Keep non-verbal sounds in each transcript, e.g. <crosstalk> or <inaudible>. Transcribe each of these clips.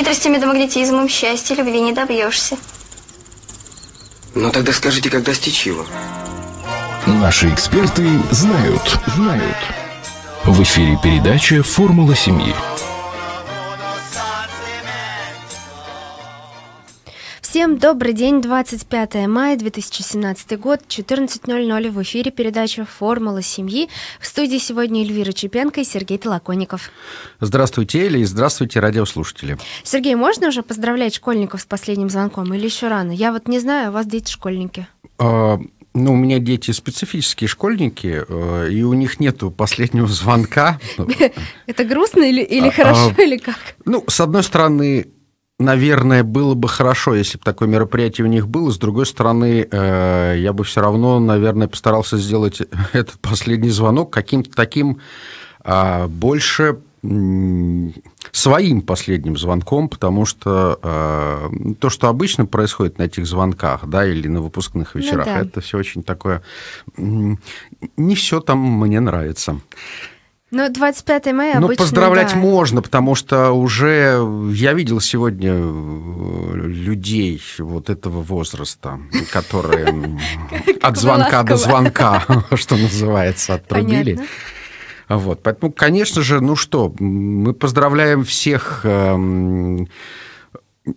Хитростями да магнетизмом счастья, любви не добьешься. Ну тогда скажите, как достичь его? Наши эксперты знают, знают. В эфире передача «Формула семьи». Всем добрый день, 25 мая 2017 год, 14.00 в эфире передача «Формула семьи». В студии сегодня Эльвира Чепенко и Сергей Толоконников. Здравствуйте, Эля, и здравствуйте, радиослушатели. Сергей, можно уже поздравлять школьников с последним звонком или еще рано? Я вот не знаю, у вас дети школьники. А... Ну, у меня дети специфические школьники, э, и у них нету последнего звонка. <laughs> Это грустно или, или а, а, хорошо, или как? Ну, с одной стороны, наверное, было бы хорошо, если бы такое мероприятие у них было. С другой стороны, э, я бы все равно, наверное, постарался сделать <laughs> этот последний звонок каким-то таким а, больше своим последним звонком, потому что э, то, что обычно происходит на этих звонках, да, или на выпускных ну вечерах, ну, да. это все очень такое... Не все там мне нравится. Ну, 25 мая ну, обычно, Ну, поздравлять да. можно, потому что уже я видел сегодня э, людей вот этого возраста, которые <laughs> от звонка до звонка, <laughs> что называется, отрубили. Вот, поэтому, конечно же, ну что, мы поздравляем всех эм,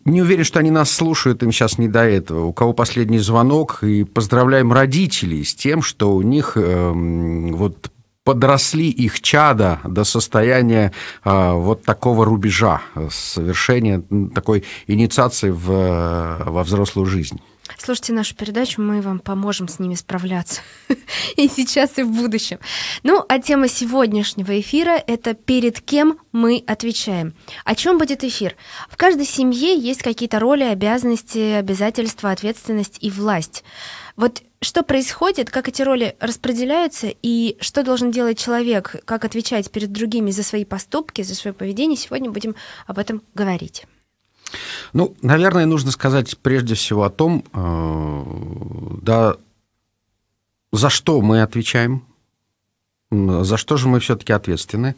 не уверен, что они нас слушают, им сейчас не до этого. У кого последний звонок, и поздравляем родителей с тем, что у них э, вот подросли их чада до состояния а, вот такого рубежа, совершения такой инициации в, во взрослую жизнь. Слушайте нашу передачу, мы вам поможем с ними справляться <laughs> и сейчас, и в будущем. Ну, а тема сегодняшнего эфира – это «Перед кем мы отвечаем?». О чем будет эфир? В каждой семье есть какие-то роли, обязанности, обязательства, ответственность и власть – вот что происходит, как эти роли распределяются и что должен делать человек, как отвечать перед другими за свои поступки, за свое поведение, сегодня будем об этом говорить. Ну, наверное, нужно сказать прежде всего о том, э, да, за что мы отвечаем, за что же мы все-таки ответственны.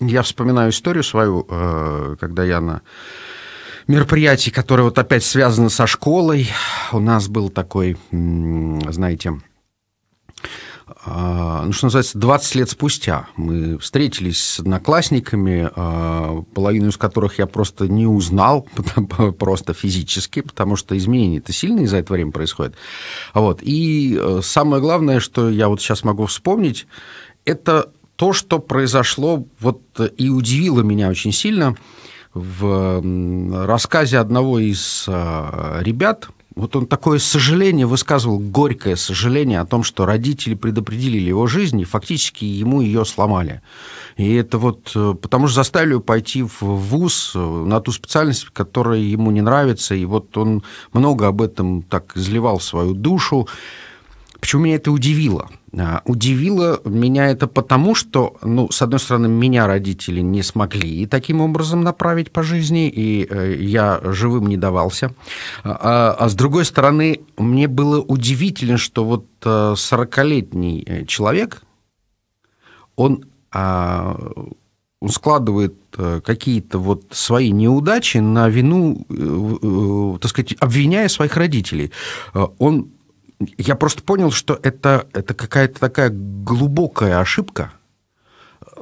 Я вспоминаю историю свою, э, когда я на мероприятий, которые вот опять связаны со школой. У нас был такой, знаете, а, ну, что называется, 20 лет спустя мы встретились с одноклассниками, а, половину из которых я просто не узнал, <laughs> просто физически, потому что изменения-то сильные за это время происходят. Вот. И э, самое главное, что я вот сейчас могу вспомнить, это то, что произошло вот э, и удивило меня очень сильно – в рассказе одного из а, ребят, вот он такое сожаление высказывал, горькое сожаление о том, что родители предопределили его жизнь, и фактически ему ее сломали. И это вот э, потому что заставили его пойти в ВУЗ э, на ту специальность, которая ему не нравится, и вот он много об этом так изливал свою душу. Почему меня это удивило? А, удивило меня это потому, что, ну, с одной стороны, меня родители не смогли таким образом направить по жизни, и э, я живым не давался. А, а, а с другой стороны, мне было удивительно, что вот 40-летний э, э, человек, он, а, он складывает какие-то вот свои неудачи на вину, так сказать, обвиняя своих родителей. Он я просто понял, что это, это какая-то такая глубокая ошибка,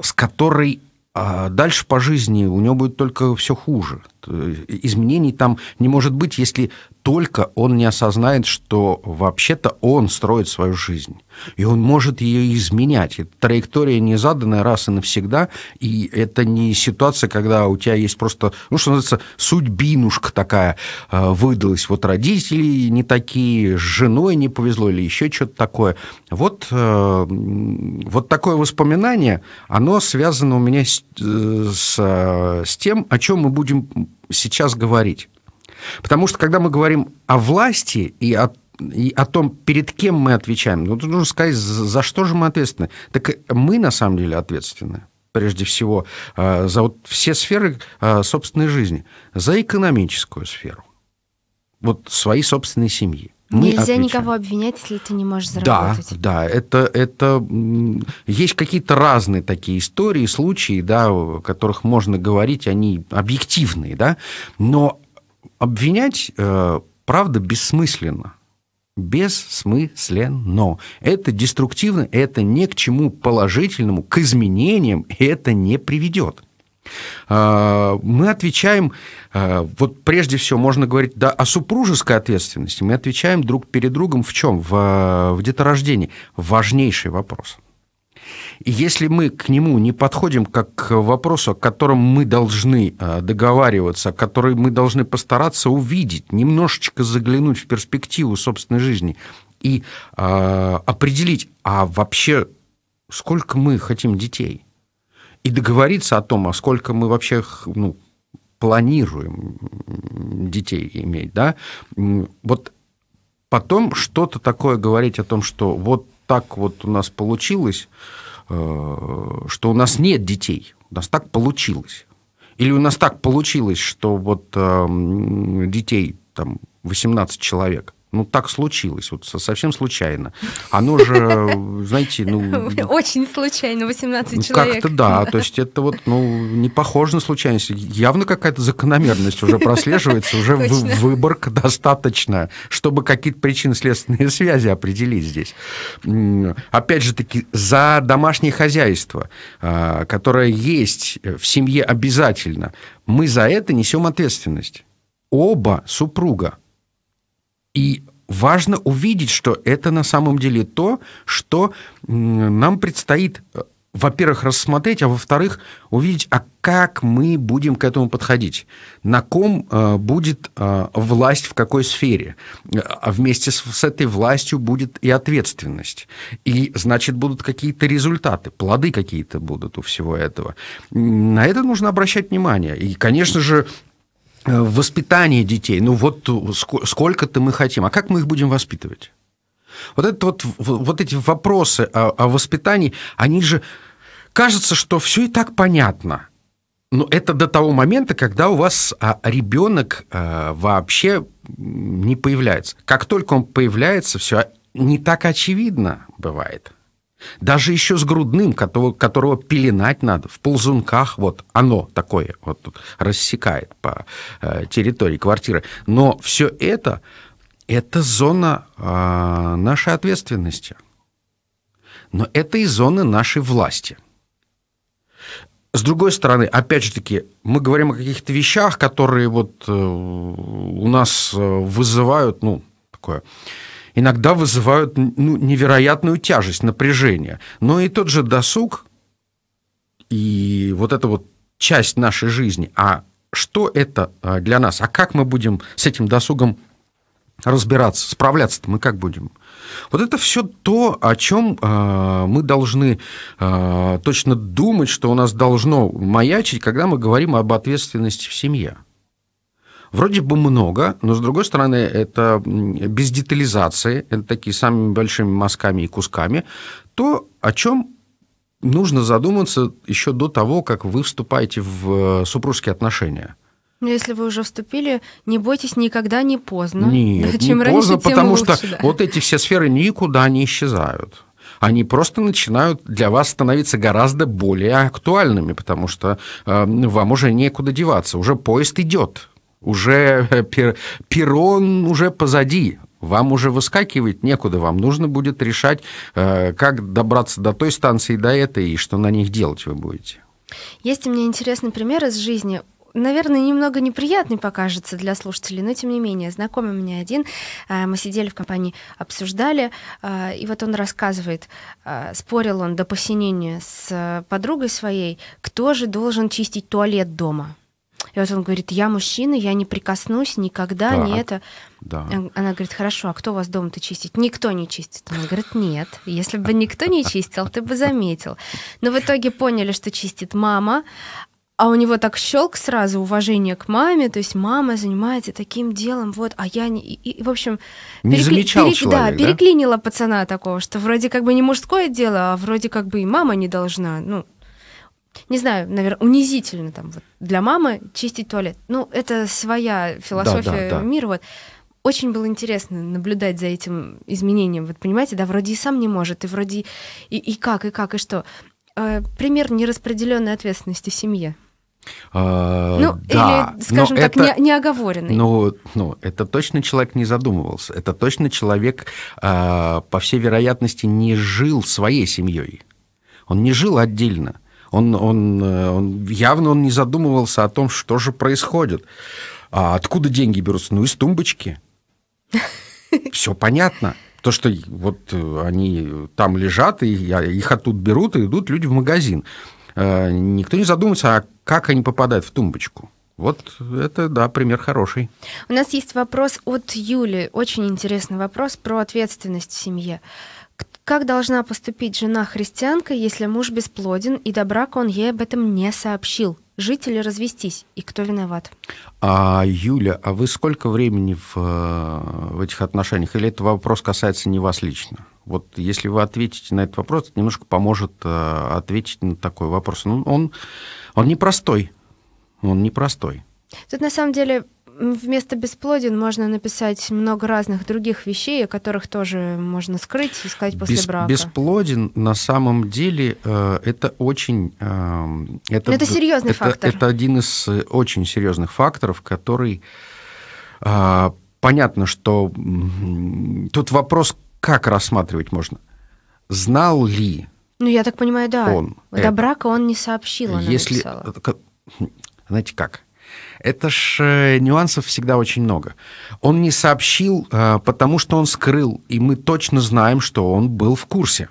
с которой а дальше по жизни у него будет только все хуже. Изменений там не может быть, если только он не осознает, что вообще-то он строит свою жизнь. И он может ее изменять. Эта траектория не заданная раз и навсегда, и это не ситуация, когда у тебя есть просто, ну, что называется, судьбинушка такая э, выдалась. Вот родители не такие, с женой не повезло или еще что-то такое. Вот, э, вот такое воспоминание, оно связано у меня с, э, с, с тем, о чем мы будем сейчас говорить. Потому что, когда мы говорим о власти и о и о том, перед кем мы отвечаем. Ну, нужно сказать, за что же мы ответственны. Так мы, на самом деле, ответственны прежде всего э, за вот все сферы э, собственной жизни, за экономическую сферу, вот своей собственной семьи. Мы Нельзя отвечаем. никого обвинять, если ты не можешь заработать. Да, да, это, это есть какие-то разные такие истории, случаи, да, о которых можно говорить, они объективные, да, но обвинять, э, правда, бессмысленно. Бессмысленно. Это деструктивно, это ни к чему положительному, к изменениям это не приведет. Э, мы отвечаем, э, вот прежде всего можно говорить да, о супружеской ответственности, мы отвечаем друг перед другом в чем? В, в деторождении. Важнейший вопрос. И если мы к нему не подходим как к вопросу, о котором мы должны э, договариваться, который мы должны постараться увидеть, немножечко заглянуть в перспективу собственной жизни и э, определить, а вообще сколько мы хотим детей, и договориться о том, а сколько мы вообще ну, планируем детей иметь, да, вот потом что-то такое говорить о том, что вот так вот у нас получилось, э, что у нас нет детей. У нас так получилось. Или у нас так получилось, что вот эм, детей там 18 человек – ну, так случилось, вот совсем случайно. Оно же, <laughs> знаете, ну... <laughs> Очень случайно, 18 ну, человек. Как-то да, то есть это вот, ну, не похоже на случайность. Явно какая-то закономерность уже прослеживается, уже выборка достаточно, чтобы какие-то причинно-следственные связи определить здесь. Опять же таки, за домашнее хозяйство, а, которое есть в семье обязательно, мы за это несем ответственность. Оба супруга – и важно увидеть, что это на самом деле то, что нам предстоит, э, во-первых, рассмотреть, а во-вторых, увидеть, а как мы будем к этому подходить, на ком э, будет э, власть в какой сфере, а вместе с, этой властью будет и ответственность, и, значит, будут какие-то результаты, плоды какие-то будут у всего этого. На это нужно обращать внимание. И, конечно же, Э, воспитание детей. Ну вот сколько-то мы хотим. А как мы их будем воспитывать? Вот, это вот, вот эти вопросы о, о воспитании, они же... Кажется, что все и так понятно. Но это до того момента, когда у вас а, ребенок э, вообще не появляется. Как только он появляется, все не так очевидно бывает. Даже еще с грудным, которого, которого пеленать надо, в ползунках, вот оно такое, вот рассекает по э, территории квартиры. Но все это, это зона э, нашей ответственности. Но это и зона нашей власти. С другой стороны, опять же таки, мы говорим о каких-то вещах, которые вот э, у нас э, вызывают, ну, такое иногда вызывают ну, невероятную тяжесть, напряжение. Но и тот же досуг, и вот эта вот часть нашей жизни, а что это а, для нас, а как мы будем с этим досугом разбираться, справляться-то мы как будем? Вот это все то, о чем э, а, мы должны э, точно думать, что у нас должно маячить, когда мы говорим об ответственности в семье. Вроде бы много, но, с другой стороны, это без детализации, это такие самыми большими мазками и кусками, то, о чем нужно задуматься еще до того, как вы вступаете в э, супружеские отношения. Но ну, если вы уже вступили, не бойтесь, никогда не поздно. Нет, <laughs> Чем не раньше, поздно, тем потому лучше, что да. вот эти все сферы никуда не исчезают. Они просто начинают для вас становиться гораздо более актуальными, потому что э, вам уже некуда деваться, уже поезд идет уже э, пер, перрон уже позади, вам уже выскакивать некуда, вам нужно будет решать, э, как добраться до той станции, до этой, и что на них делать вы будете. Есть у меня интересный пример из жизни. Наверное, немного неприятный покажется для слушателей, но тем не менее, знакомый мне один, э, мы сидели в компании, обсуждали, и вот он рассказывает, спорил он до посинения с подругой своей, кто же должен чистить туалет дома. И вот он говорит, я мужчина, я не прикоснусь никогда, так, не это. Да. Э, она говорит, хорошо, а кто у вас дом-то чистит? Никто не чистит. Она говорит, нет, если бы никто не чистил, ты бы заметил. Но в итоге поняли, что чистит мама, а у него так щелк сразу уважение к маме, то есть мама занимается таким делом, вот, а я не, и, и в общем, не перекли... замечал перек... человек, да, да, переклинила пацана такого, что вроде как бы не мужское дело, а вроде как бы и мама не должна, ну, не знаю, наверное, унизительно там вот, для мамы чистить туалет. Ну, это своя философия да, да, да. мира. Вот. Очень было интересно наблюдать за этим изменением. Вот понимаете, да, вроде и сам не может, и вроде и, и как, и как, и что. Э, пример нераспределенной ответственности в семье. А, ну, да, или, скажем так, это, не, неоговоренный. Ну, ну, это точно человек не задумывался. Это точно человек, э, по всей вероятности, не жил своей семьей. Он не жил отдельно. Он, он, э, он явно он не задумывался о том, что же происходит. А откуда деньги берутся? Ну, из тумбочки. <laughs> Все понятно. То, что вот э, они там лежат, и их оттуда берут, и идут люди в магазин. Э, никто не задумывается, а как они попадают в тумбочку. Вот это, да, пример хороший. У нас есть вопрос от Юли. Очень интересный вопрос про ответственность в семье. Как должна поступить жена-христианка, если муж бесплоден и до брака он ей об этом не сообщил? Жить или развестись? И кто виноват? А, Юля, а вы сколько времени в, э, в этих отношениях? Или этот вопрос касается не вас лично? Вот если вы ответите на этот вопрос, это немножко поможет э, ответить на такой вопрос. Ну, он, он непростой. Он непростой. Тут на самом деле вместо бесплоден можно написать много разных других вещей, о которых тоже можно скрыть и сказать после Бес, брака. Бесплоден на самом деле э, это очень... Э, это, это серьезный это, фактор. Это один из э, очень серьезных факторов, который... Э, понятно, что тут вопрос, как рассматривать можно. Знал ли ну, я так понимаю, да. Он До это. брака он не сообщил, она Если, написала. Знаете как? Это ж э, нюансов всегда очень много. Он не сообщил, э, потому что он скрыл, и мы точно знаем, что он был в курсе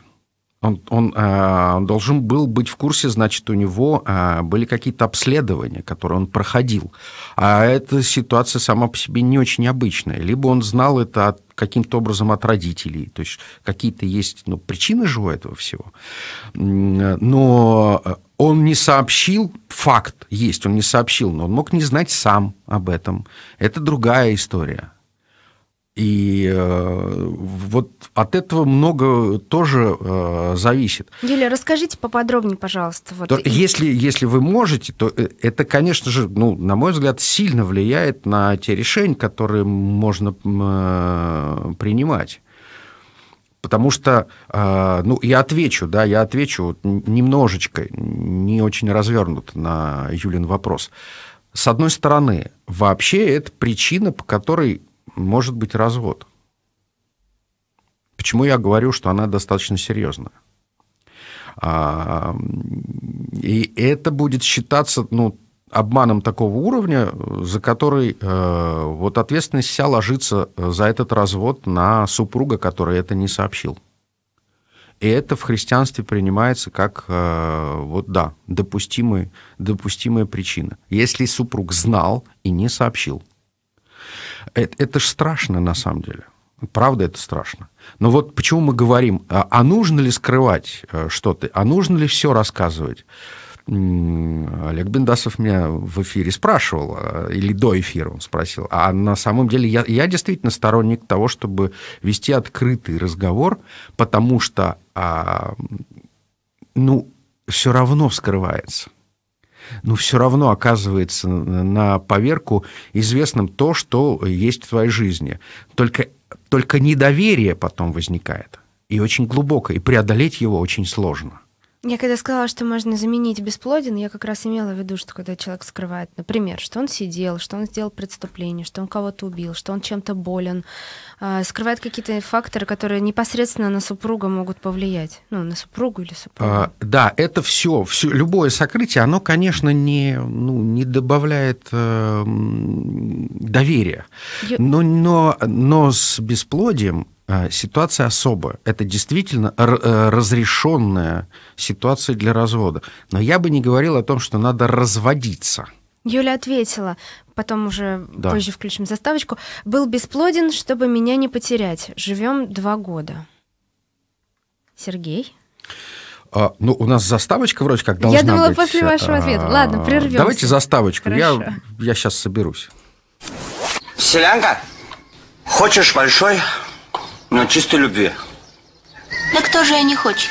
он, он э, должен был быть в курсе, значит, у него э, были какие-то обследования, которые он проходил. А эта ситуация сама по себе не очень обычная. Либо он знал это от каким-то образом от родителей. То есть какие-то есть ну, причины же у этого всего. Но он не сообщил, факт есть, он не сообщил, но он мог не знать сам об этом. Это другая история. И э, вот от этого много тоже э, зависит. Юля, расскажите поподробнее, пожалуйста. Вот. если, если вы можете, то э, это, конечно же, ну, на мой взгляд, сильно влияет на те решения, которые можно принимать. Потому что, ну, я отвечу, да, я отвечу немножечко, не очень развернут на Юлин вопрос. С одной стороны, вообще это причина, по которой может быть развод. Почему я говорю, что она достаточно серьезная? А, и это будет считаться ну, обманом такого уровня, за который э, вот ответственность вся ложится э, за этот развод на супруга, который это не сообщил. И это в христианстве принимается как, э, вот да, допустимые, допустимая причина. Если супруг знал и не сообщил – это, это же страшно на самом деле. Правда, это страшно. Но вот почему мы говорим, а, а нужно ли скрывать э, что-то, а нужно ли все рассказывать? Олег Бендасов меня в эфире спрашивал, а, или до эфира он спросил, а на самом деле я, я действительно сторонник того, чтобы вести открытый разговор, потому что, а, ну, все равно вскрывается но все равно оказывается на поверку известным то, что есть в твоей жизни. Только, только недоверие потом возникает, и очень глубоко, и преодолеть его очень сложно. Я когда сказала, что можно заменить бесплоден, я как раз имела в виду, что когда человек скрывает, например, что он сидел, что он сделал преступление, что он кого-то убил, что он чем-то болен, э, скрывает какие-то факторы, которые непосредственно на супруга могут повлиять, ну, на супругу или супругу. А, да, это все, все, любое сокрытие, оно, конечно, не, ну, не добавляет э, доверия, но, но, но с бесплодием а, ситуация особая. Это действительно э, разрешенная ситуация для развода. Но я бы не говорил о том, что надо разводиться. Юля ответила, потом уже да. позже включим заставочку. Был бесплоден, чтобы меня не потерять. Живем два года. Сергей? А, ну, у нас заставочка вроде как должна быть. Я думала быть. после вашего а, ответа. Ладно, прервемся. Давайте заставочку. Я, я сейчас соберусь. Селянка, хочешь большой, на чистой любви. Да кто же ее не хочет?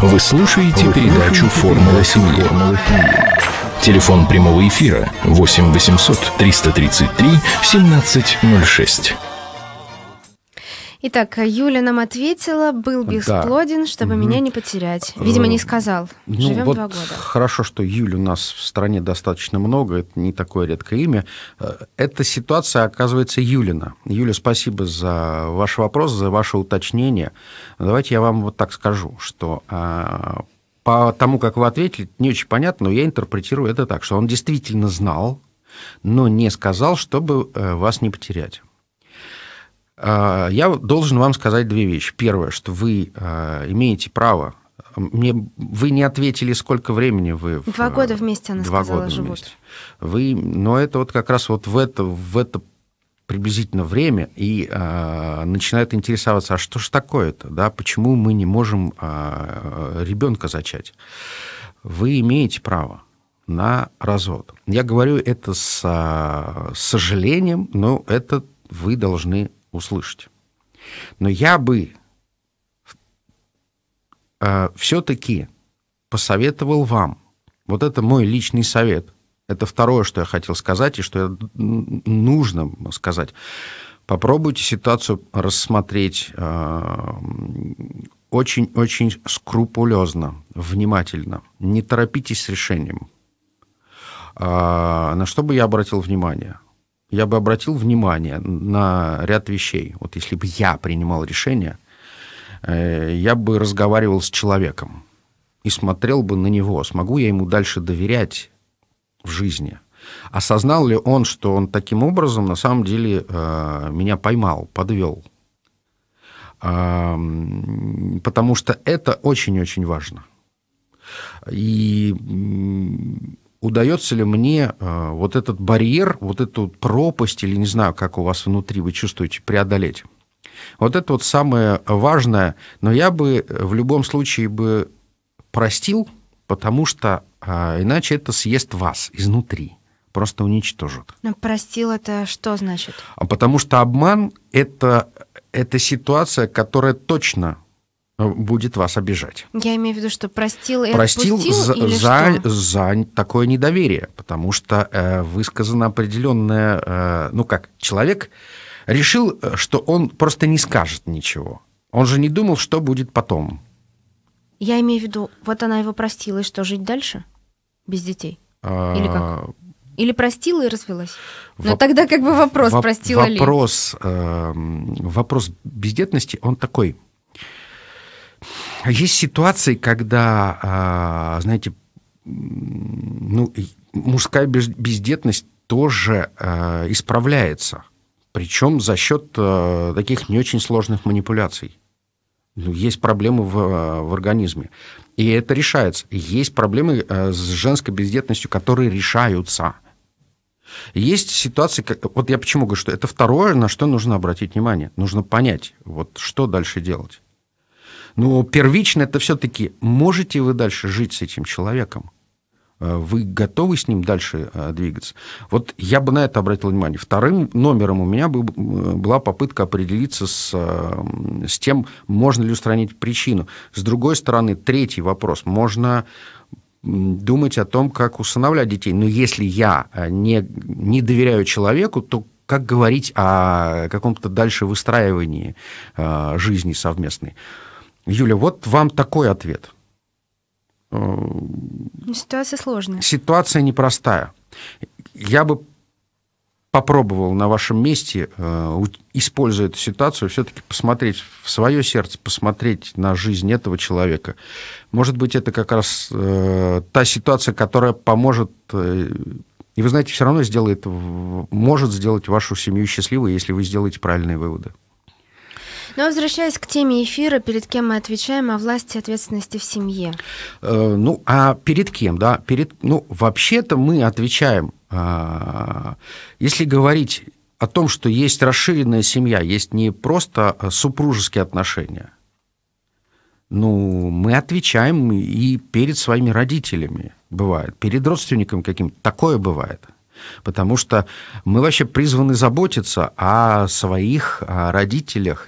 Вы слушаете передачу «Формула семьи». Телефон прямого эфира 8 800 333 1706. Итак, Юля нам ответила, был бесплоден, да. чтобы меня не потерять. Э, Видимо, не сказал. Ну, Живем вот два года. Хорошо, что Юля у нас в стране достаточно много, это не такое редкое имя. Э, эта ситуация, оказывается, Юлина. Юля, спасибо за ваш вопрос, за ваше уточнение. Давайте я вам вот так скажу, что а, по тому, как вы ответили, не очень понятно, но я интерпретирую это так, что он действительно знал, но не сказал, чтобы э, вас не потерять. А, я должен вам сказать две вещи. Первое, что вы а, имеете право мне, вы не ответили, сколько времени вы... Два в, года вместе, она два сказала, года живут. Вместе. Вы, но это вот как раз вот в это, в это приблизительно время и э, а, начинают интересоваться, а что ж такое-то, да, почему мы не можем э, ребенка зачать. Вы имеете право на развод. Я говорю это с э, сожалением, но это вы должны услышать. Но я бы э, все-таки посоветовал вам, вот это мой личный совет, это второе, что я хотел сказать и что нужно сказать, попробуйте ситуацию рассмотреть э, очень-очень э, скрупулезно, внимательно. Не торопитесь с решением. Э, на что бы я обратил внимание – я бы обратил внимание на ряд вещей. Вот если бы я принимал решение, э, я бы разговаривал с человеком и смотрел бы на него, смогу я ему дальше доверять в жизни. Осознал ли он, что он таким образом на самом деле э, меня поймал, подвел? Потому что это очень-очень важно. И удается ли мне э, вот этот барьер, вот эту пропасть, или не знаю, как у вас внутри вы чувствуете, преодолеть? Вот это вот самое важное, но я бы э, в любом случае бы простил, потому что а, иначе это съест вас изнутри, просто уничтожит. Но ну, простил это что значит? А потому что обман это, э, это ситуация, которая точно Э, будет вас обижать. Я имею в виду, что простил и простил отпустил, за, или за, что? за такое недоверие, потому что э, высказано определенное, э, ну как человек решил, э, что он просто не скажет ничего. Он же не думал, что будет потом. Я имею в виду, вот она его простила, и что жить дальше без детей а, или как? Или простила и развелась? Ну, воп... Но тогда как бы вопрос, воп... простила вопрос, ли? Эм, э, вопрос бездетности, он такой – есть ситуации, когда, а, знаете, ну, мужская бездетность тоже а, исправляется, причем за счет а, таких не очень сложных манипуляций. Ну, есть проблемы в, в организме. И это решается. Есть проблемы с женской бездетностью, которые решаются. Есть ситуации, как, вот я почему говорю, что это второе, на что нужно обратить внимание. Нужно понять, вот что дальше делать. Но первично это все-таки, можете вы дальше жить с этим человеком? Э, вы готовы с ним дальше э, двигаться? Вот я бы на это обратил внимание. Вторым номером у меня был, э, была попытка определиться с, с тем, можно ли устранить причину. С другой стороны, третий вопрос. Можно думать о том, как усыновлять детей. Но если я не, не доверяю человеку, то как говорить о каком-то дальше выстраивании жизни совместной? Юля, вот вам такой ответ. Э, ситуация сложная. Ситуация непростая. Я бы попробовал на вашем месте, э, используя эту ситуацию, все-таки посмотреть в свое сердце, посмотреть на жизнь этого человека. Может быть, это как раз э, та ситуация, которая поможет, и вы знаете, все равно сделает, может сделать вашу семью счастливой, если вы сделаете правильные выводы. Но ну, а возвращаясь к теме эфира, перед кем мы отвечаем о власти и ответственности в семье? Э, ну, а перед кем, да? Перед, ну, вообще-то мы отвечаем, э, если говорить о том, что есть расширенная семья, есть не просто а, супружеские отношения. Ну, мы отвечаем и перед своими родителями бывает, перед родственником каким-то. Такое бывает. Потому что мы вообще призваны заботиться о своих родителях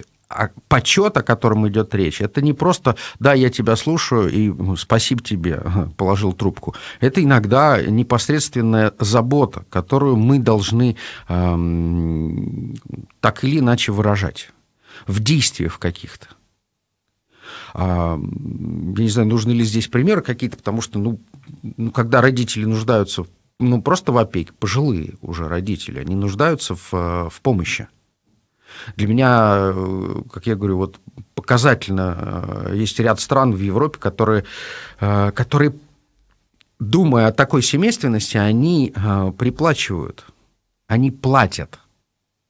почет, о котором идет речь, это не просто «да, я тебя слушаю и ну, спасибо тебе, <laughs> положил трубку». Это иногда непосредственная забота, которую мы должны эм, так или иначе выражать в действиях каких-то. Я не знаю, нужны ли здесь примеры какие-то, потому что, ну, ну когда родители нуждаются ну, просто в опеке, пожилые уже родители, они нуждаются в, э, в помощи. Для меня, э, как я говорю, вот показательно э, есть ряд стран в Европе, которые, э, которые думая о такой семейственности, они приплачивают, они платят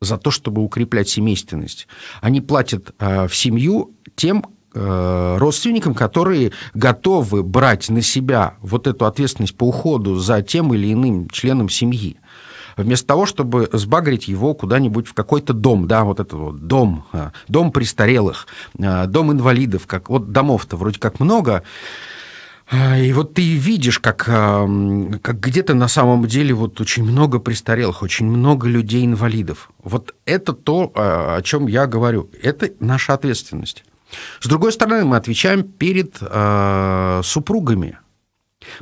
за то, чтобы укреплять семейственность. Они платят в семью тем, родственникам, которые готовы брать на себя вот эту ответственность по уходу за тем или иным членом семьи вместо того, чтобы сбагрить его куда-нибудь в какой-то дом, да, вот этот вот дом, а, дом престарелых, а, дом инвалидов, как вот домов-то вроде как много, а, и вот ты видишь, как, как где-то на самом деле вот очень много престарелых, очень много людей-инвалидов. Вот это то, о чем я говорю. Это наша ответственность. С другой стороны, мы отвечаем перед э, супругами,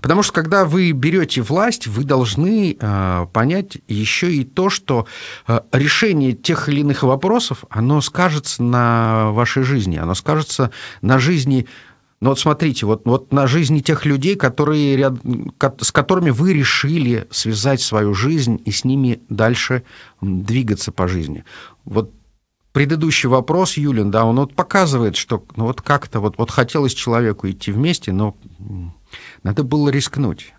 Потому что когда вы берете власть, вы должны э, понять еще и то, что э, решение тех или иных вопросов, оно скажется на вашей жизни, оно скажется на жизни ну вот смотрите, вот, вот на жизни тех людей, которые, ряд, с которыми вы решили связать свою жизнь и с ними дальше двигаться по жизни. Вот предыдущий вопрос, Юлин, да, он вот показывает, что ну, вот как-то вот, вот хотелось человеку идти вместе, но надо было рискнуть.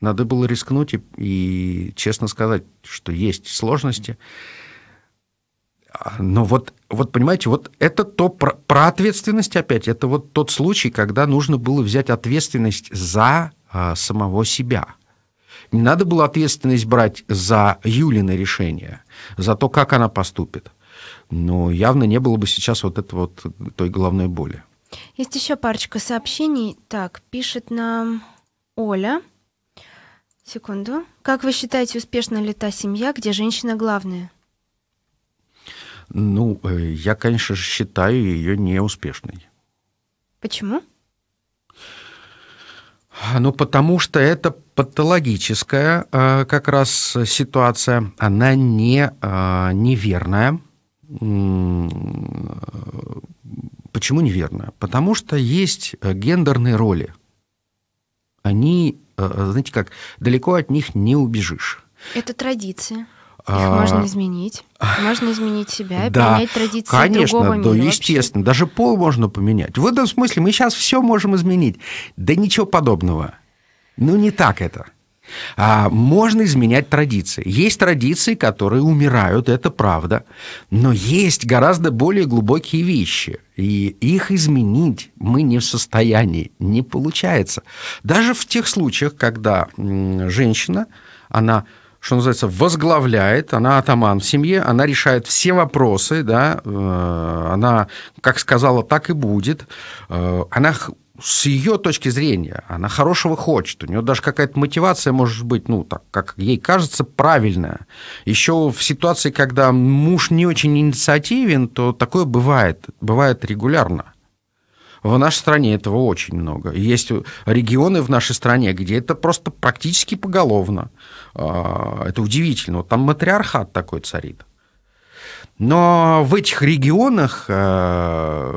Надо было рискнуть и, и честно сказать, что есть сложности. А, но вот, вот понимаете, вот это то про, про ответственность опять, это вот тот случай, когда нужно было взять ответственность за а, самого себя. Не надо было ответственность брать за Юлины решение, за то, как она поступит но явно не было бы сейчас вот этой вот той головной боли. Есть еще парочка сообщений. Так, пишет нам Оля. Секунду. Как вы считаете, успешна ли та семья, где женщина главная? Ну, э, я, конечно же, считаю ее неуспешной. Почему? Ну, потому что это патологическая э, как раз ситуация. Она не э, неверная Почему неверно? Потому что есть э, гендерные роли. Они, э, знаете как, далеко от них не убежишь. Это традиция. А, Их а... можно изменить. Можно изменить себя и <laughs> да, поменять традиции конечно, другого мира. Да, естественно. Даже пол можно поменять. В этом смысле мы сейчас все можем изменить. Да ничего подобного. Ну, не так это. А можно изменять традиции. Есть традиции, которые умирают, это правда. Но есть гораздо более глубокие вещи. И их изменить мы не в состоянии, не получается. Даже в тех случаях, когда женщина, она что называется, возглавляет, она атаман в семье, она решает все вопросы, да, э, она, как сказала, так и будет, э, она с ее точки зрения, она хорошего хочет, у нее даже какая-то мотивация может быть, ну, так, как ей кажется, правильная. Еще в ситуации, когда муж не очень инициативен, то такое бывает, бывает регулярно. В нашей стране этого очень много. Есть регионы в нашей стране, где это просто практически поголовно. А, это удивительно. Вот там матриархат такой царит. Но в этих регионах э,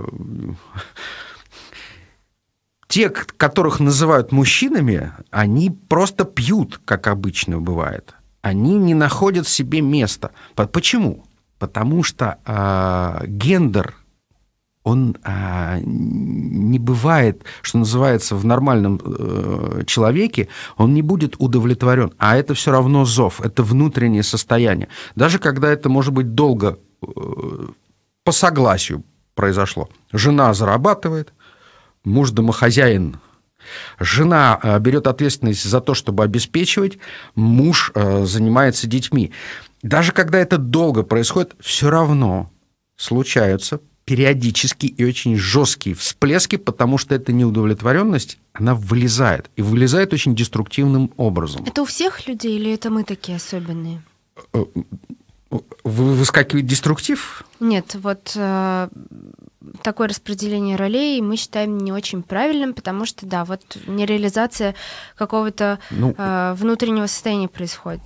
те, которых называют мужчинами, они просто пьют, как обычно бывает. Они не находят себе места. Почему? Потому что э, гендер, он э, не бывает, что называется, в нормальном э, человеке, он не будет удовлетворен. А это все равно зов, это внутреннее состояние. Даже когда это может быть долго э, по согласию произошло. Жена зарабатывает, муж домохозяин Жена э, берет ответственность за то, чтобы обеспечивать, муж э, занимается детьми. Даже когда это долго происходит, все равно случаются периодически и очень жесткие всплески, потому что эта неудовлетворенность, она вылезает. И вылезает очень деструктивным образом. Это у всех людей или это мы такие особенные? Э, вы выскакивает деструктив? Нет, вот такое распределение ролей мы считаем не очень правильным, потому что, да, вот нереализация какого-то ну, э, внутреннего состояния происходит.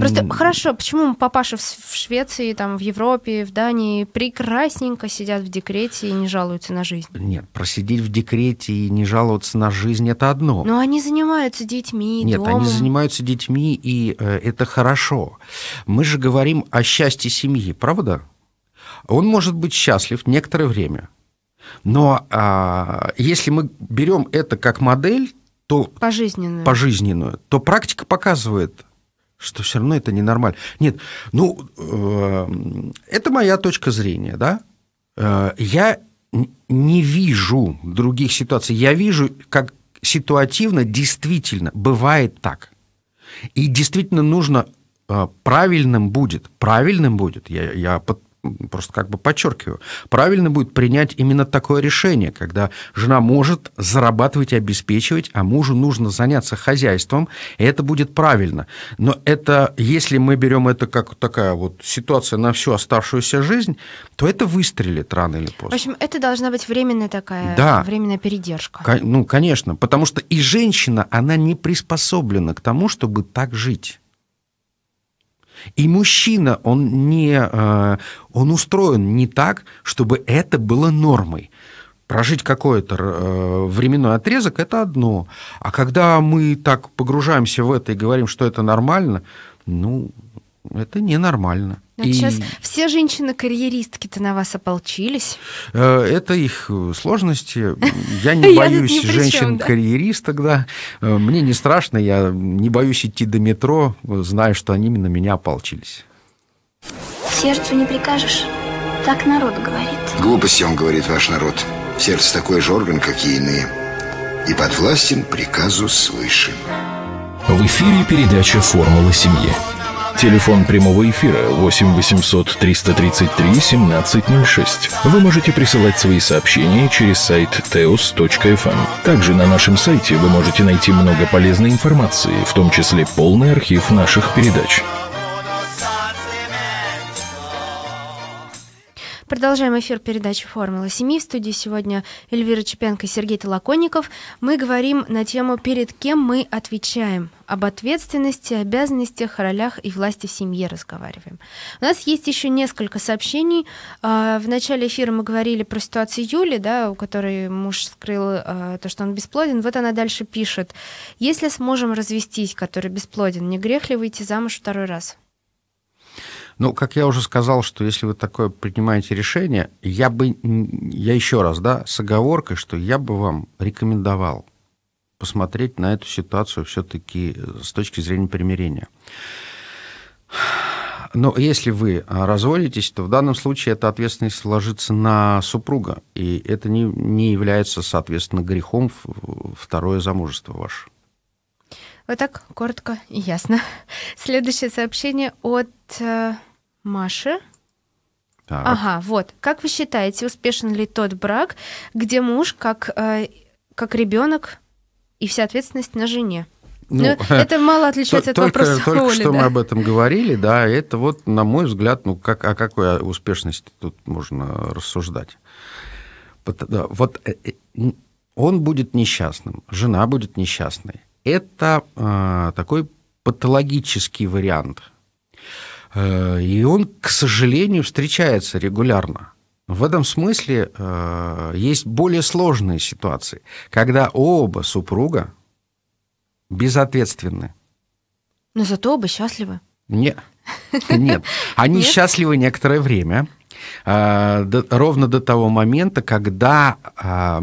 Просто хорошо, почему папаша в, в Швеции, там, в Европе, в Дании прекрасненько сидят в декрете и не жалуются на жизнь? Нет, просидеть в декрете и не жаловаться на жизнь – это одно. Но они занимаются детьми, Нет, домом. они занимаются детьми, и э, это хорошо. Мы же говорим о счастье семьи, правда? Он может быть счастлив некоторое время. Но а, если мы берем это как модель, то пожизненную. пожизненную, то практика показывает, что все равно это ненормально. Нет, ну, э, это моя точка зрения, да. Э, я не вижу других ситуаций. Я вижу, как ситуативно действительно бывает так. И действительно нужно э, правильным будет, правильным будет, я, я под, просто как бы подчеркиваю, правильно будет принять именно такое решение, когда жена может зарабатывать и обеспечивать, а мужу нужно заняться хозяйством, и это будет правильно. Но это, если мы берем это как такая вот ситуация на всю оставшуюся жизнь, то это выстрелит рано или поздно. В общем, это должна быть временная такая, да. временная передержка. К- ну, конечно, потому что и женщина, она не приспособлена к тому, чтобы так жить. И мужчина, он, не, э, он устроен не так, чтобы это было нормой. Прожить какой-то э, временной отрезок – это одно. А когда мы так погружаемся в это и говорим, что это нормально, ну, это ненормально. Вот и... Сейчас все женщины-карьеристки-то на вас ополчились. Э, это их э, сложности. <laughs> Я не боюсь женщин-карьеристок, да. Э, мне не страшно, я не боюсь идти до метро, знаю, что они на меня ополчились. Сердцу не прикажешь, так народ говорит. Глупости он говорит, ваш народ. Сердце такой же орган, как и иные. И подвластен приказу свыше. В эфире передача «Формула семьи». Телефон прямого эфира 8 800 333 1706. Вы можете присылать свои сообщения через сайт teos.fm. Эм. Также на нашем сайте вы можете найти много полезной информации, в том числе полный архив наших передач. Продолжаем эфир передачи «Формула 7». В студии сегодня Эльвира Чепенко и Сергей Толоконников. Мы говорим на тему «Перед кем мы отвечаем?» об ответственности, обязанностях, ролях и власти в семье разговариваем. У нас есть еще несколько сообщений. А, в начале эфира мы говорили про ситуацию Юли, да, у которой муж скрыл а, то, что он бесплоден. Вот она дальше пишет. «Если сможем развестись, который бесплоден, не грех ли выйти замуж второй раз?» Ну, как я уже сказал, что если вы такое принимаете решение, я бы, я еще раз, да, с оговоркой, что я бы вам рекомендовал посмотреть на эту ситуацию все-таки э, с точки зрения примирения. Но если вы э, разводитесь, то в данном случае эта ответственность ложится на супруга, и это не, не является, соответственно, грехом второе замужество ваше. Вот так коротко и ясно. Следующее сообщение от э, Маши. Так. Ага, вот. Как вы считаете, успешен ли тот брак, где муж как, э, как ребенок и вся ответственность на жене? Ну, ну, <laughs> это мало отличается от только, вопроса Только Оли, что да. мы об этом говорили, да, это вот, на мой взгляд, ну, как, о какой успешности тут можно рассуждать. Вот э, э, он будет несчастным, жена будет несчастной, это э, такой патологический вариант. Э, и он, к сожалению, встречается регулярно. В этом смысле э, есть более сложные ситуации, когда оба супруга безответственны. Но зато оба счастливы. Нет. <laughs> Нет. Они счастливы некоторое время. А, ровно до того момента, когда а,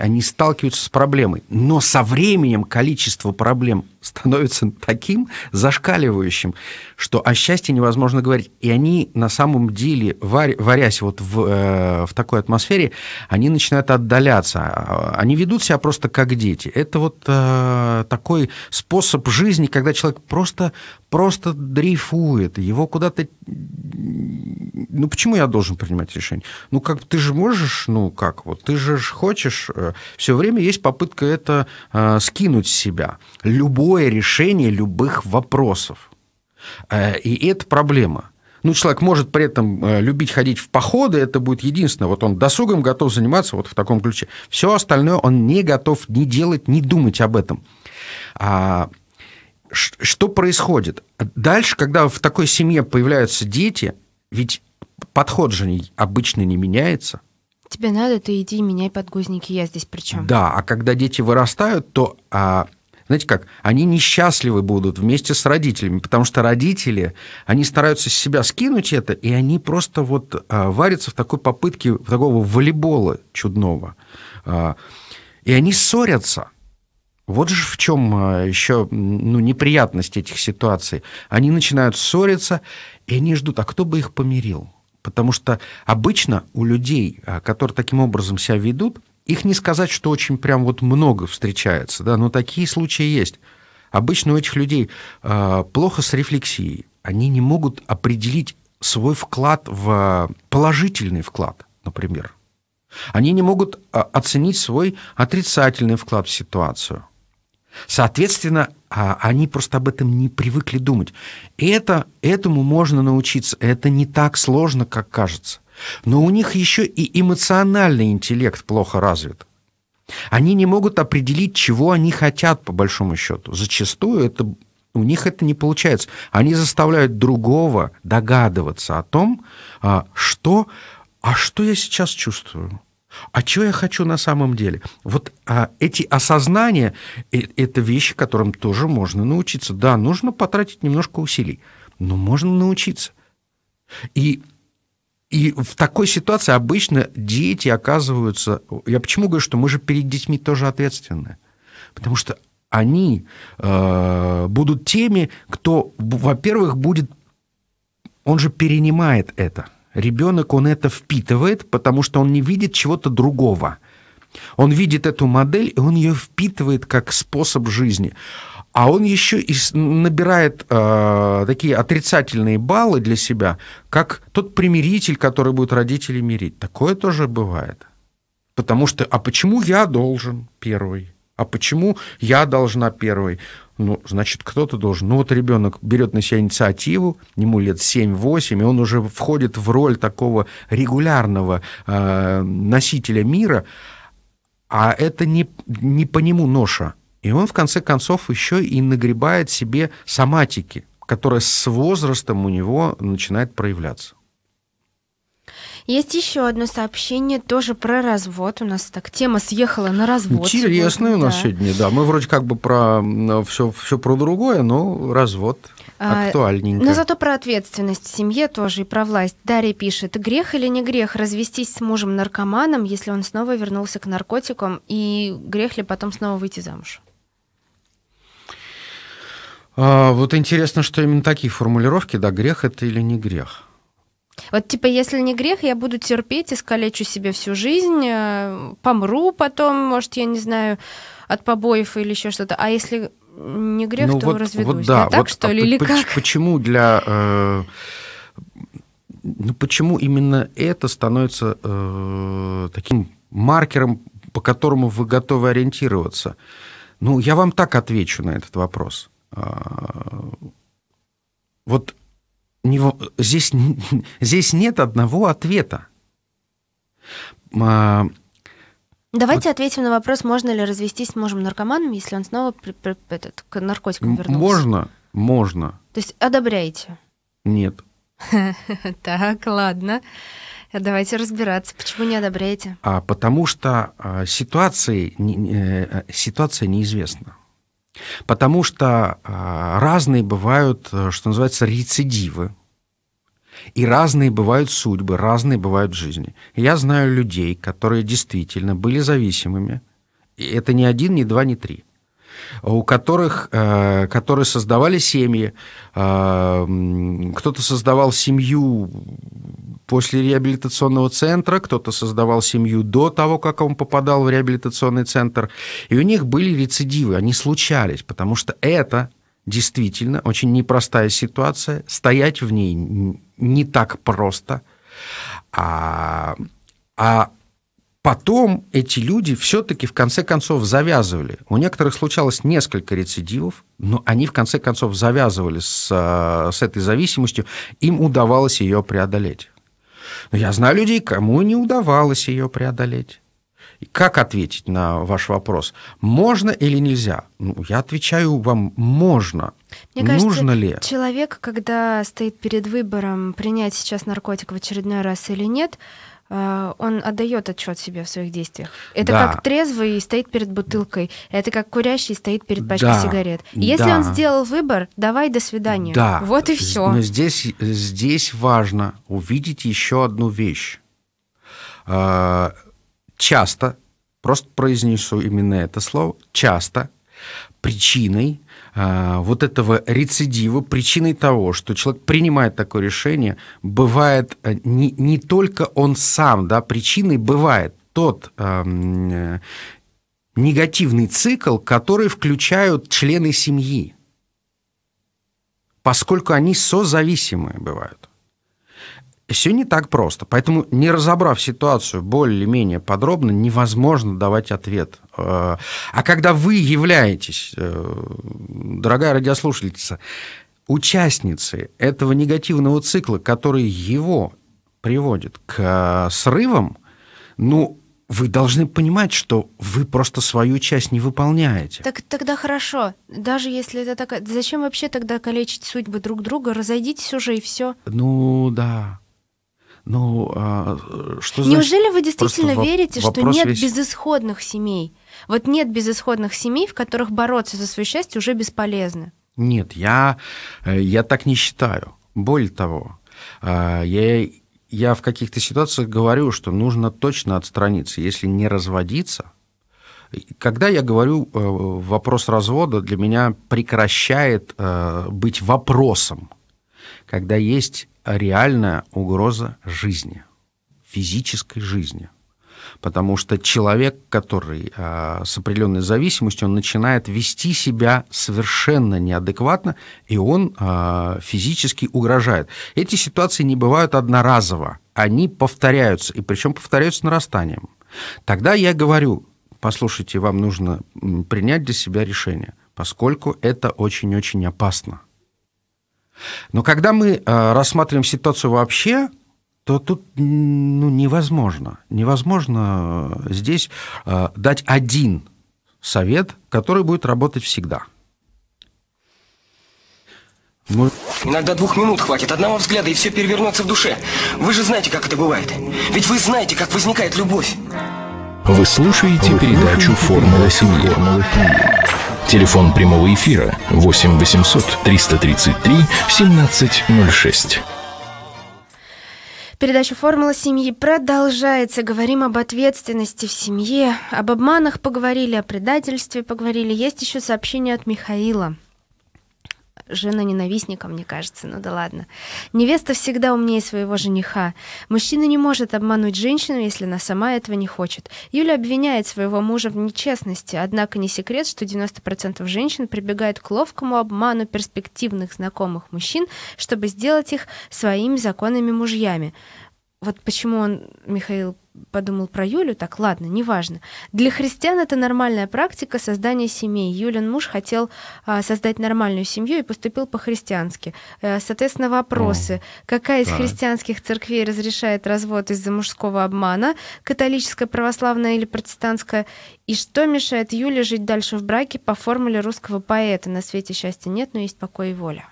они сталкиваются с проблемой. Но со временем количество проблем становится таким зашкаливающим, что о счастье невозможно говорить. И они на самом деле, варясь вот в, э, в такой атмосфере, они начинают отдаляться. А, они ведут себя просто как дети. Это вот э, такой способ жизни, когда человек просто, просто дрейфует, его куда-то... Ну почему я должен принимать решение? Ну как ты же можешь, ну как вот, ты же хочешь... Э, Все время есть попытка это э, скинуть с себя. Любой любое решение любых вопросов. Э, и это проблема. Ну, человек может при этом э, любить ходить в походы, это будет единственное. Вот он досугом готов заниматься вот в таком ключе. Все остальное он не готов ни делать, ни думать об этом. А что происходит? Дальше, когда в такой семье появляются дети, ведь подход же обычно не меняется. Тебе надо, ты иди меняй подгузники, я здесь причем. Да, а когда дети вырастают, то а, знаете как, они несчастливы будут вместе с родителями, потому что родители, они стараются с себя скинуть это, и они просто вот а, варятся в такой попытке в такого волейбола чудного. А, и они ссорятся. Вот же в чем а, еще ну, неприятность этих ситуаций. Они начинают ссориться, и они ждут, а кто бы их помирил? Потому что обычно у людей, которые таким образом себя ведут, их не сказать, что очень прям вот много встречается, да, но такие случаи есть. Обычно у этих людей э, плохо с рефлексией. Они не могут определить свой вклад в а, положительный вклад, например. Они не могут а, оценить свой отрицательный вклад в ситуацию. Соответственно, они просто об этом не привыкли думать. И это, этому можно научиться. Это не так сложно, как кажется. Но у них еще и эмоциональный интеллект плохо развит. Они не могут определить, чего они хотят, по большому счету. Зачастую это, у них это не получается. Они заставляют другого догадываться о том, а, что, а что я сейчас чувствую. А чего я хочу на самом деле? Вот а, эти осознания э, это вещи, которым тоже можно научиться. Да, нужно потратить немножко усилий, но можно научиться. И и в такой ситуации обычно дети оказываются... Я почему говорю, что мы же перед детьми тоже ответственны? Потому что они э, будут теми, кто, во-первых, будет... Он же перенимает это. Ребенок, он это впитывает, потому что он не видит чего-то другого. Он видит эту модель, и он ее впитывает как способ жизни а он еще и набирает э, такие отрицательные баллы для себя, как тот примиритель, который будет родителей мирить. Такое тоже бывает. Потому что, а почему я должен первый? А почему я должна первой? Ну, значит, кто-то должен. Ну, вот ребенок берет на себя инициативу, ему лет 7-8, и он уже входит в роль такого регулярного э, носителя мира, а это не, не по нему ноша и он, в конце концов, еще и нагребает себе соматики, которая с возрастом у него начинает проявляться. Есть еще одно сообщение тоже про развод. У нас так тема съехала на развод. Интересный у нас да. сегодня, да. Мы вроде как бы про все, все про другое, но развод а, актуальненько. Но зато про ответственность в семье тоже и про власть. Дарья пишет, грех или не грех развестись с мужем-наркоманом, если он снова вернулся к наркотикам, и грех ли потом снова выйти замуж? А, вот интересно, что именно такие формулировки, да, грех это или не грех. Вот типа, если не грех, я буду терпеть, искалечу себе всю жизнь, э, помру потом, может, я не знаю, от побоев или еще что-то. А если не грех, ну, то вот, разведусь. Вот, да, так вот, что а ли, а, или по- как? Почему для... Э, ну, почему именно это становится э, таким маркером, по которому вы готовы ориентироваться? Ну, я вам так отвечу на этот вопрос – а, вот здесь, <laughs> здесь нет одного ответа. А, Давайте вот. ответим на вопрос, можно ли развестись с мужем наркоманом, если он снова при, при, этот, к наркотикам вернулся. Можно, можно. То есть одобряете? Нет. <laughs> Так, ладно. Давайте разбираться, почему не одобряете. А потому что а, ситуации, э, ситуация неизвестна. Потому что а, разные бывают, э, что называется, рецидивы. И разные бывают судьбы, разные бывают жизни. Я знаю людей, которые действительно были зависимыми. И это не один, не два, не три – у которых, э, которые создавали семьи. Э, кто-то создавал семью после реабилитационного центра, кто-то создавал семью до того, как он попадал в реабилитационный центр. И у них были рецидивы, они случались, потому что это действительно очень непростая ситуация, стоять в ней не так просто. А, а Потом эти люди все-таки в конце концов завязывали. У некоторых случалось несколько рецидивов, но они в конце концов завязывали с, э, с этой зависимостью, им удавалось ее преодолеть. Но я знаю людей, кому не удавалось ее преодолеть. И как ответить на ваш вопрос? Можно или нельзя? Ну, я отвечаю вам, можно. Мне кажется, Нужно ли? человек, когда стоит перед выбором, принять сейчас наркотик в очередной раз или нет, а, он отдает отчет себе в своих действиях. Это да. как трезвый стоит перед бутылкой, это как курящий стоит перед пачкой да. сигарет. Если да. он сделал выбор, давай до свидания. Да. Вот и все. Но здесь, здесь важно увидеть еще одну вещь. А, часто, просто произнесу именно это слово, часто причиной а, вот этого рецидива причиной того, что человек принимает такое решение, бывает э, не, не только он сам, да, причиной бывает тот эм, э, негативный цикл, который включают члены семьи, поскольку они созависимые бывают. Все не так просто. Поэтому, не разобрав ситуацию более-менее подробно, невозможно давать ответ. Э, а когда вы являетесь, э, дорогая радиослушательница, участницей этого негативного цикла, который его приводит к э, срывам, ну, вы должны понимать, что вы просто свою часть не выполняете. Так тогда хорошо. Даже если это так, Зачем вообще тогда калечить судьбы друг друга? Разойдитесь уже и все. Ну да. Ну, а, что Неужели значит? Неужели вы действительно Просто верите, что нет весь... безысходных семей? Вот нет безысходных семей, в которых бороться за свое счастье уже бесполезно. Нет, я, э, я так не считаю. Более того, а, я, я в каких-то ситуациях говорю, что нужно точно отстраниться. Если не разводиться, когда я говорю э, вопрос развода, для меня прекращает э, быть вопросом. Когда есть реальная угроза жизни, физической жизни. Потому что человек, который э, с определенной зависимостью, он начинает вести себя совершенно неадекватно, и он э, физически угрожает. Эти ситуации не бывают одноразово, они повторяются, и причем повторяются нарастанием. Тогда я говорю, послушайте, вам нужно принять для себя решение, поскольку это очень-очень опасно. Но когда мы э, рассматриваем ситуацию вообще, то тут ну, невозможно. Невозможно э, здесь э, дать один совет, который будет работать всегда. Мы... Иногда двух минут хватит, одного взгляда, и все перевернется в душе. Вы же знаете, как это бывает. Ведь вы знаете, как возникает любовь. Вы слушаете передачу «Формула семьи». Телефон прямого эфира 8 800 333 1706. Передача «Формула семьи» продолжается. Говорим об ответственности в семье, об обманах поговорили, о предательстве поговорили. Есть еще сообщение от Михаила жена ненавистника, мне кажется, ну да ладно. Невеста всегда умнее своего жениха. Мужчина не может обмануть женщину, если она сама этого не хочет. Юля обвиняет своего мужа в нечестности, однако не секрет, что 90% женщин прибегают к ловкому обману перспективных знакомых мужчин, чтобы сделать их своими законными мужьями вот почему он, Михаил, подумал про Юлю, так, ладно, неважно. Для христиан это нормальная практика создания семей. Юлин муж хотел а, создать нормальную семью и поступил по-христиански. Э, соответственно, вопросы. О, Какая из да. христианских церквей разрешает развод из-за мужского обмана? Католическая, православная или протестантская? И что мешает Юле жить дальше в браке по формуле русского поэта? На свете счастья нет, но есть покой и воля.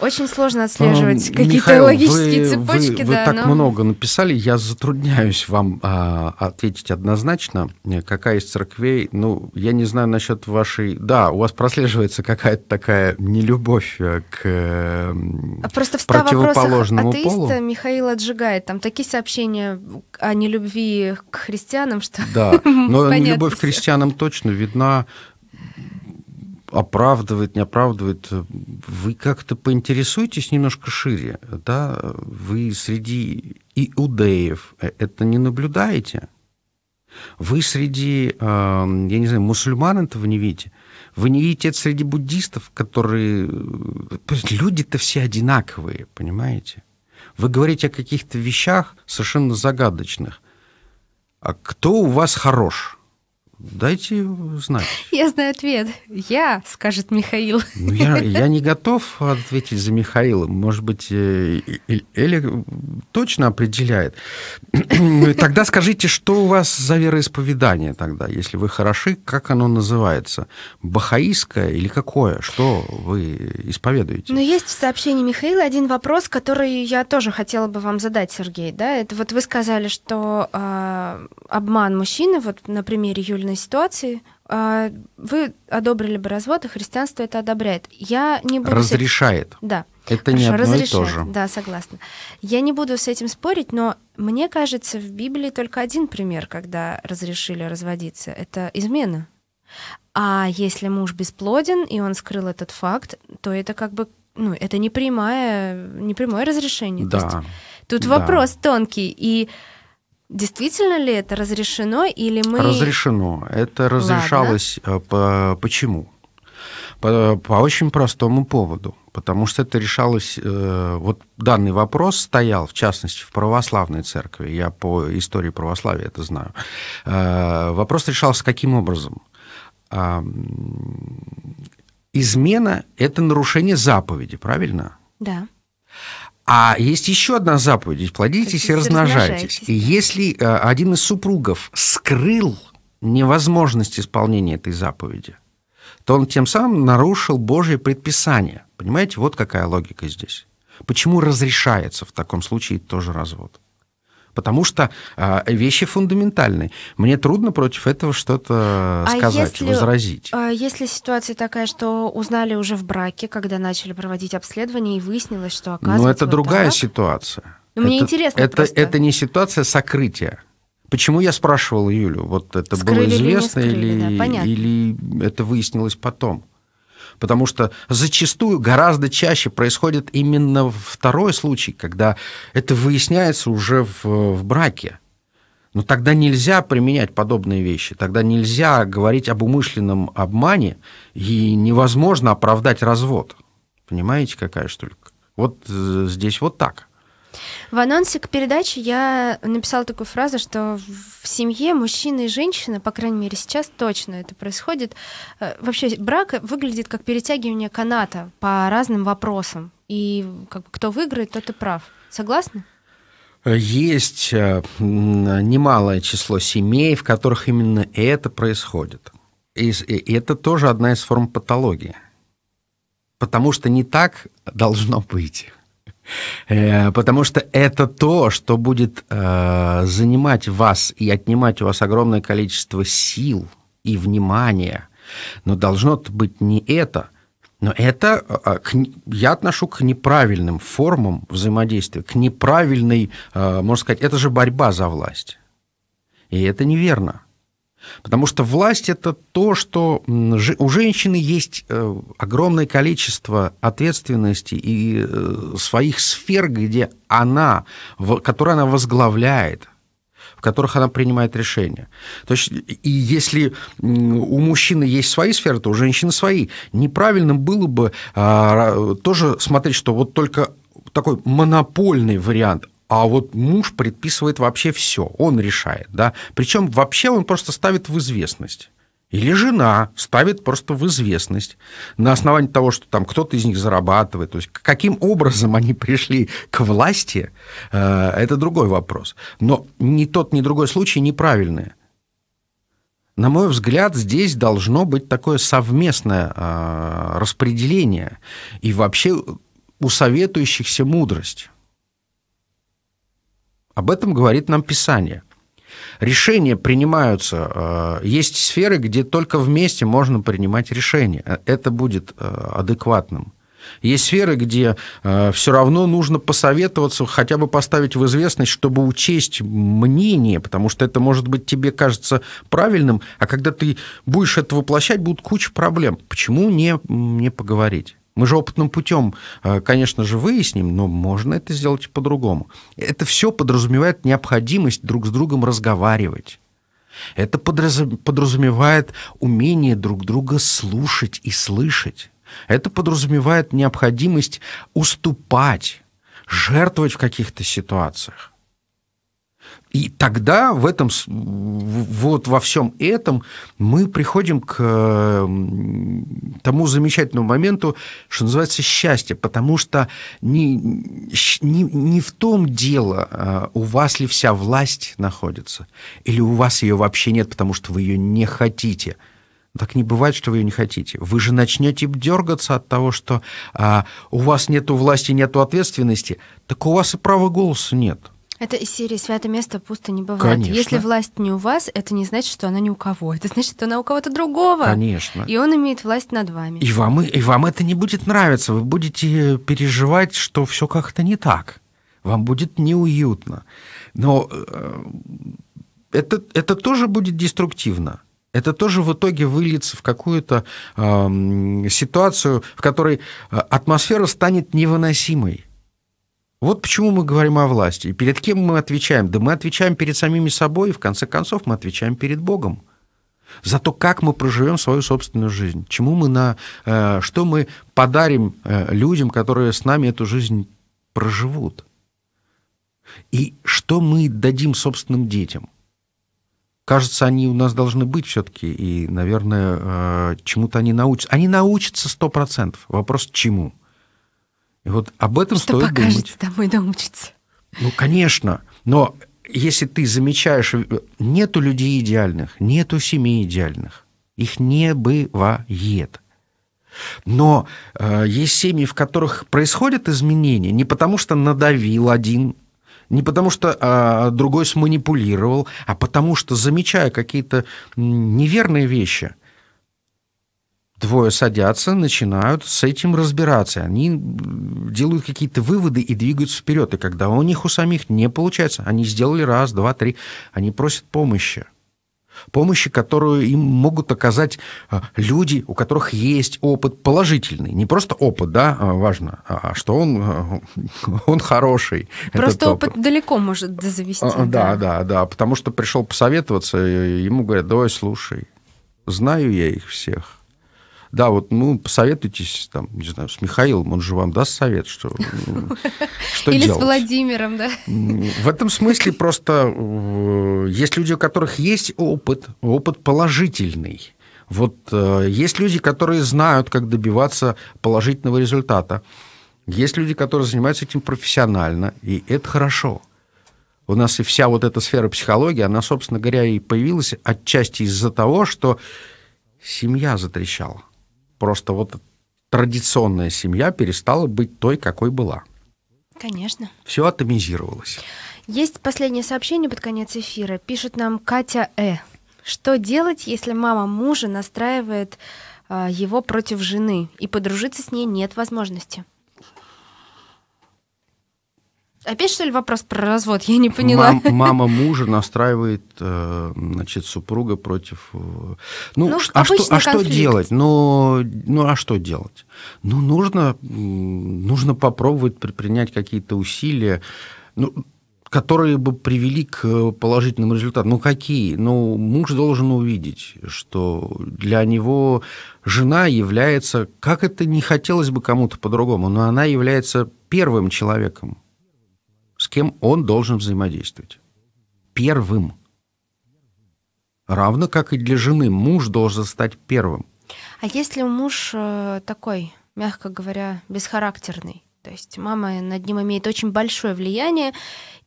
Очень сложно эм, отслеживать какие-то логические вы, цепочки. Вы, да, вы так но... много написали, я затрудняюсь вам а, ответить однозначно. Э, какая из церквей, ну, я не знаю насчет вашей... Да, у вас прослеживается какая-то такая нелюбовь э, к эм, а Просто в 100 противоположному атеиста полу. Михаил отжигает. Там такие сообщения о нелюбви к христианам, что... Да, <laughs> но нелюбовь к христианам точно видна оправдывает, не оправдывает, э, вы как-то поинтересуетесь немножко шире, да, вы среди иудеев э, это не наблюдаете, вы среди, эм, я не знаю, мусульман этого не видите, вы не видите это среди буддистов, которые... Э, люди-то все одинаковые, понимаете? Вы говорите о каких-то вещах совершенно загадочных. А кто у вас хорош? Дайте знать. Я знаю ответ. Я, скажет Михаил. Ну, я, я не готов ответить за Михаила. Может быть, э, Эля точно определяет. Ну, тогда скажите, что у вас за вероисповедание тогда, если вы хороши, как оно называется? Бахаистское или какое? Что вы исповедуете? Ну, есть в сообщении Михаила один вопрос, который я тоже хотела бы вам задать, Сергей. Да? Это вот вы сказали, что э, обман мужчины, вот на примере Юли подобной ситуации а, вы одобрили бы развод, и христианство это одобряет. Я не буду разрешает. С... Да. Это Хорошо, не одно разрешает. и то же. Да, согласна. Я не буду с этим спорить, но мне кажется, в Библии только один пример, когда разрешили разводиться. Это измена. А если муж бесплоден и он скрыл этот факт, то это как бы ну, это не прямое, не прямое разрешение. Да. То есть, тут да. вопрос тонкий и Действительно ли это разрешено или мы... Разрешено. Это разрешалось... Э, по Почему? По, по очень простому поводу. Потому что это решалось... Э, вот данный вопрос стоял, в частности, в православной церкви. Я по истории православия это знаю. Э, вопрос решался каким образом? Измена – это нарушение заповеди, правильно? Да. А есть еще одна заповедь: плодитесь и размножайтесь. И если э, один из супругов скрыл невозможность исполнения этой заповеди, то он тем самым нарушил Божье предписание. Понимаете, вот какая логика здесь. Почему разрешается в таком случае тоже развод? потому что а, вещи фундаментальные. Мне трудно против этого что-то а сказать, если, возразить. А если ситуация такая, что узнали уже в браке, когда начали проводить обследование, и выяснилось, что ну, оказывается... Ну, это вот другая так. ситуация. Но ну, это, интересно это, просто. это не ситуация сокрытия. Почему я спрашивал Юлю? Вот это скрыли было известно или, не скрыли, или, да, или это выяснилось потом? потому что зачастую гораздо чаще происходит именно второй случай, когда это выясняется уже в, в браке. Но тогда нельзя применять подобные вещи, тогда нельзя говорить об умышленном обмане, и невозможно оправдать развод. Понимаете, какая штука? Вот э, здесь вот так. В анонсе к передаче я написала такую фразу, что в семье мужчина и женщина, по крайней мере сейчас точно это происходит, э, вообще брак выглядит как перетягивание каната по разным вопросам. И как бы, кто выиграет, тот и прав. Согласны? Э, есть э, немалое число семей, в которых именно это происходит. И это тоже одна из форм патологии. Потому что не так должно быть. Э, потому что это то, что будет э, занимать вас и отнимать у вас огромное количество сил и внимания. Но должно быть не это – но это э, я отношу к неправильным формам взаимодействия, к неправильной, можно сказать, это же борьба за власть. И это неверно. Потому что власть это то, что у женщины есть э, огромное количество ответственности и э, своих сфер, где она, которые она возглавляет, в которых она принимает решения. То есть, и если у мужчины есть свои сферы, то у женщины свои. Неправильным было бы а, тоже смотреть, что вот только такой монопольный вариант а вот муж предписывает вообще все, он решает, да. Причем вообще он просто ставит в известность. Или жена ставит просто в известность на основании того, что там кто-то из них зарабатывает. То есть каким образом они пришли к власти, э, это другой вопрос. Но ни тот, ни другой случай неправильные. На мой взгляд, здесь должно быть такое совместное э, распределение и вообще у советующихся мудрость. Об этом говорит нам Писание. Решения принимаются. Э, есть сферы, где только вместе можно принимать решения. Это будет э, адекватным. Есть сферы, где э, все равно нужно посоветоваться, хотя бы поставить в известность, чтобы учесть мнение, потому что это, может быть, тебе кажется правильным, а когда ты будешь это воплощать, будет куча проблем. Почему не, не поговорить? Мы же опытным путем, э, конечно же, выясним, но можно это сделать по-другому. Это все подразумевает необходимость друг с другом разговаривать. Это подразумевает умение друг друга слушать и слышать. Это подразумевает необходимость уступать, жертвовать в каких-то ситуациях. И тогда в этом, вот во всем этом мы приходим к эм, тому замечательному моменту, что называется счастье, потому что не, не, не в том дело, э, у вас ли вся власть находится, или у вас ее вообще нет, потому что вы ее не хотите. Так не бывает, что вы ее не хотите. Вы же начнете дергаться от того, что а, у вас нет власти, нет ответственности, так у вас и права голоса нет. Это из серии «Святое место пусто не бывает». Конечно. Если власть не у вас, это не значит, что она не у кого. Это значит, что она у кого-то другого. Конечно. И он имеет власть над вами. И вам, и вам это не будет нравиться. Вы будете переживать, что все как-то не так. Вам будет неуютно. Но э, это, это тоже будет деструктивно. Это тоже в итоге выльется в какую-то э, ситуацию, в которой э, атмосфера станет невыносимой вот почему мы говорим о власти. И перед кем мы отвечаем? Да мы отвечаем перед самими собой, и в конце концов мы отвечаем перед Богом. За то, как мы проживем свою собственную жизнь, чему мы на, э, что мы подарим э, людям, которые с нами эту жизнь проживут. И что мы дадим собственным детям. Кажется, они у нас должны быть все-таки, и, наверное, э, чему-то они научатся. Они научатся 100%. Вопрос чему? И вот об этом Что стоит думать. домой домучиться. Ну, конечно. Но если ты замечаешь, э, нету людей идеальных, нету семей идеальных. Их не бывает. Но э, есть семьи, в которых происходят изменения не потому, что надавил один, не потому, что э, другой сманипулировал, а потому, что замечая какие-то неверные вещи – Двое садятся, начинают с этим разбираться. Они делают какие-то выводы и двигаются вперед. И когда у них у самих не получается, они сделали раз, два, три, они просят помощи. Помощи, которую им могут оказать а, люди, у которых есть опыт положительный. Не просто опыт, да, а, важно, а, а что он, <laughs> он хороший. Просто опыт, опыт далеко может завести. Да, да, да, да, потому что пришел посоветоваться, ему говорят, давай слушай, знаю я их всех да, вот, ну, посоветуйтесь, там, не знаю, с Михаилом, он же вам даст совет, что, ну, <laughs> что Или делать. с Владимиром, да. В этом смысле просто э, есть люди, у которых есть опыт, опыт положительный. Вот э, есть люди, которые знают, как добиваться положительного результата. Есть люди, которые занимаются этим профессионально, и это хорошо. У нас и вся вот эта сфера психологии, она, собственно говоря, и появилась отчасти из-за того, что семья затрещала. Просто вот традиционная семья перестала быть той, какой была. Конечно. Все атомизировалось. Есть последнее сообщение под конец эфира. Пишет нам Катя Э. Что делать, если мама мужа настраивает э, его против жены и подружиться с ней нет возможности? Опять что ли вопрос про развод? Я не поняла. Мам, мама мужа настраивает, э, значит, супруга против. Э, ну, ну а что, а что делать? Ну, ну, а что делать? Ну, нужно, нужно попробовать предпринять какие-то усилия. Ну, которые бы привели к э, положительным результатам. Ну какие? Ну, муж должен увидеть, что для него жена является, как это не хотелось бы кому-то по-другому, но она является первым человеком, кем он должен взаимодействовать. Первым. Равно как и для жены муж должен стать первым. А если муж э, такой, мягко говоря, бесхарактерный, то есть мама над ним имеет очень большое влияние,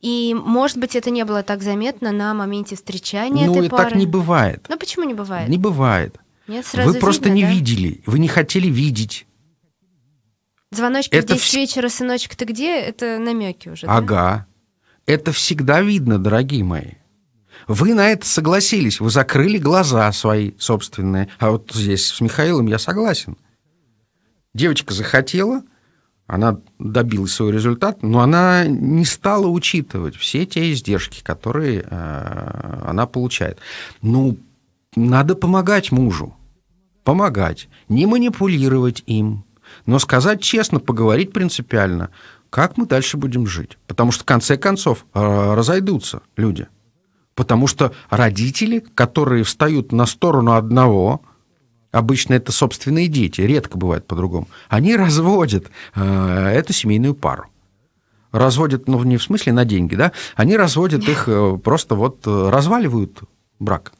и, может быть, это не было так заметно на моменте встречания ну, этой пары. Ну, так не бывает. Ну, почему не бывает? Не бывает. Нет, сразу вы видно, просто не да? видели, вы не хотели видеть. Звоночки это в 10 вс... вечера, сыночек, ты где? Это намеки уже. Ага. Да? Это всегда видно, дорогие мои. Вы на это согласились, вы закрыли глаза свои собственные. А вот здесь с Михаилом я согласен. Девочка захотела, она добилась своего результата, но она не стала учитывать все те издержки, которые э, она получает. Ну, надо помогать мужу, помогать, не манипулировать им, но сказать честно, поговорить принципиально, как мы дальше будем жить. Потому что в конце концов э, разойдутся люди. Потому что родители, которые встают на сторону одного, обычно это собственные дети, редко бывает по-другому, они разводят э, эту семейную пару. Разводят, ну, не в смысле на деньги, да, они разводят их, э, просто вот разваливают брак.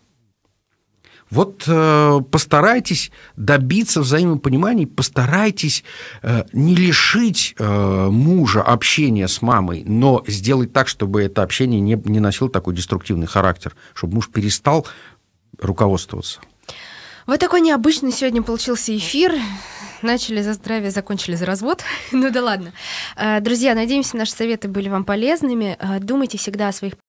Вот э, постарайтесь добиться взаимопонимания, постарайтесь э, не лишить э, мужа общения с мамой, но сделать так, чтобы это общение не, не носило такой деструктивный характер, чтобы муж перестал руководствоваться. Вот такой необычный сегодня получился эфир. Начали за здравие, закончили за развод. <laughs> ну да ладно. Э, друзья, надеемся, наши советы были вам полезными. Э, думайте всегда о своих